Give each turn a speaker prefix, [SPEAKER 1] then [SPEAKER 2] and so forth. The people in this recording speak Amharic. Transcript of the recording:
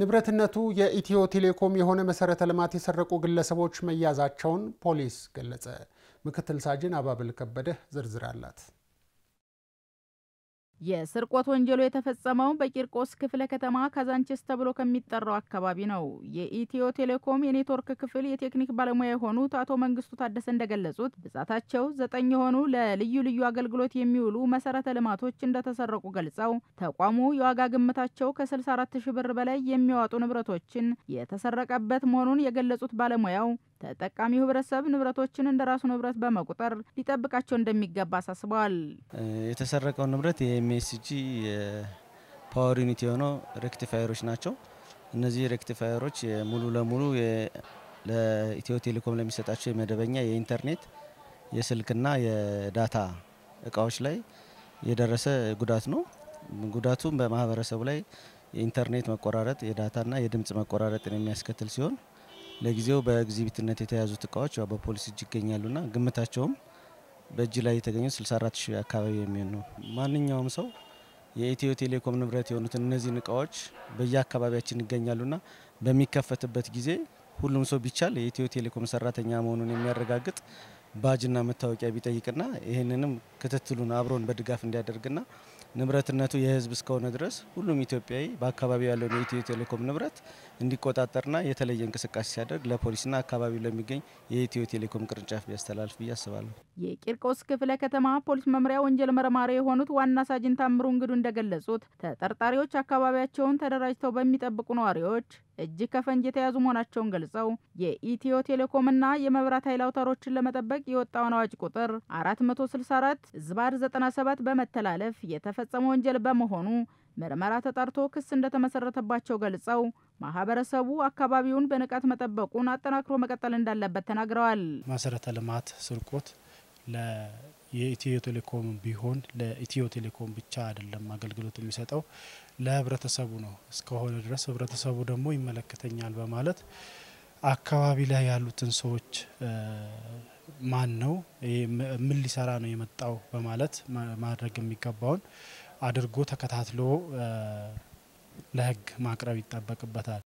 [SPEAKER 1] ንብረትነቱ የኢትዮ ቴሌኮም የሆነ መሰረተ ልማት የሰረቁ ግለሰቦች መያዛቸውን ፖሊስ ገለጸ። ምክትል ሳጅን አባብል ከበደ ዝርዝር አላት።
[SPEAKER 2] የስርቆት ወንጀሉ የተፈጸመው በቂርቆስ ክፍለ ከተማ ካዛንቺስ ተብሎ ከሚጠራው አካባቢ ነው። የኢትዮ ቴሌኮም የኔትወርክ ክፍል የቴክኒክ ባለሙያ የሆኑት አቶ መንግስቱ ታደሰ እንደገለጹት ብዛታቸው ዘጠኝ የሆኑ ለልዩ ልዩ አገልግሎት የሚውሉ መሰረተ ልማቶች እንደተሰረቁ ገልጸው ተቋሙ የዋጋ ግምታቸው ከ64 ሺ ብር በላይ የሚያወጡ ንብረቶችን የተሰረቀበት መሆኑን የገለጹት ባለሙያው ተጠቃሚው ህብረተሰብ ንብረቶችን እንደ ራሱ ንብረት በመቁጠር ሊጠብቃቸው እንደሚገባ አሳስበዋል።
[SPEAKER 3] የተሰረቀው ንብረት የኤምኤስጂ የፓወር ዩኒት የሆነው ሬክቲፋየሮች ናቸው። እነዚህ ሬክቲፋየሮች ሙሉ ለሙሉ ለኢትዮ ቴሌኮም ለሚሰጣቸው የመደበኛ የኢንተርኔት የስልክና የዳታ እቃዎች ላይ የደረሰ ጉዳት ነው። ጉዳቱም በማህበረሰቡ ላይ የኢንተርኔት መቆራረጥ፣ የዳታና የድምፅ መቆራረጥን የሚያስከትል ሲሆን ለጊዜው በኤግዚቢትነት የተያዙት እቃዎች በፖሊስ እጅ ይገኛሉና ግምታቸውም በእጅ ላይ የተገኙ 64 ሺህ አካባቢ የሚሆን ነው። ማንኛውም ሰው የኢትዮ ቴሌኮም ንብረት የሆኑት እነዚህን እቃዎች በየአካባቢያችን ይገኛሉና በሚከፈትበት ጊዜ ሁሉም ሰው ቢቻል የኢትዮ ቴሌኮም ሰራተኛ መሆኑን የሚያረጋግጥ ባጅና መታወቂያ ቢጠይቅና ይህንንም ክትትሉን አብሮን በድጋፍ እንዲያደርግና ንብረትነቱ የህዝብ እስከሆነ ድረስ ሁሉም ኢትዮጵያዊ በአካባቢው ያለውን የኢትዮ ቴሌኮም ንብረት እንዲቆጣጠርና የተለየ እንቅስቃሴ ሲያደርግ ለፖሊስና አካባቢው ለሚገኝ የኢትዮ ቴሌኮም ቅርንጫፍ ቢያስተላልፍ ብዬ አስባለሁ።
[SPEAKER 2] የቂርቆስ ክፍለ ከተማ ፖሊስ መምሪያ ወንጀል መርማሪ የሆኑት ዋና ሳጅን ታምሩ እንግዱ እንደገለጹት ተጠርጣሪዎች አካባቢያቸውን ተደራጅተው በሚጠብቁ ነዋሪዎች እጅግ ከፈንጅ የተያዙ መሆናቸውን ገልጸው የኢትዮ ቴሌኮምና የመብራት ኃይል አውታሮችን ለመጠበቅ የወጣውን አዋጅ ቁጥር 464 ዝባር 97 በመተላለፍ የተፈጸመ ወንጀል በመሆኑ ምርመራ ተጣርቶ ክስ እንደተመሰረተባቸው ገልጸው ማህበረሰቡ አካባቢውን በንቃት መጠበቁን አጠናክሮ መቀጠል እንዳለበት ተናግረዋል።
[SPEAKER 1] መሰረተ ልማት ስርቆት የኢትዮ ቴሌኮም ቢሆን ለኢትዮ ቴሌኮም ብቻ አይደለም አገልግሎት የሚሰጠው ለህብረተሰቡ ነው። እስከሆነ ድረስ ህብረተሰቡ ደግሞ ይመለከተኛል በማለት አካባቢ ላይ ያሉትን ሰዎች ማን ነው ምን ሊሰራ ነው የመጣው በማለት ማድረግ የሚገባውን አድርጎ ተከታትሎ ለህግ ማቅረብ ይጠበቅበታል።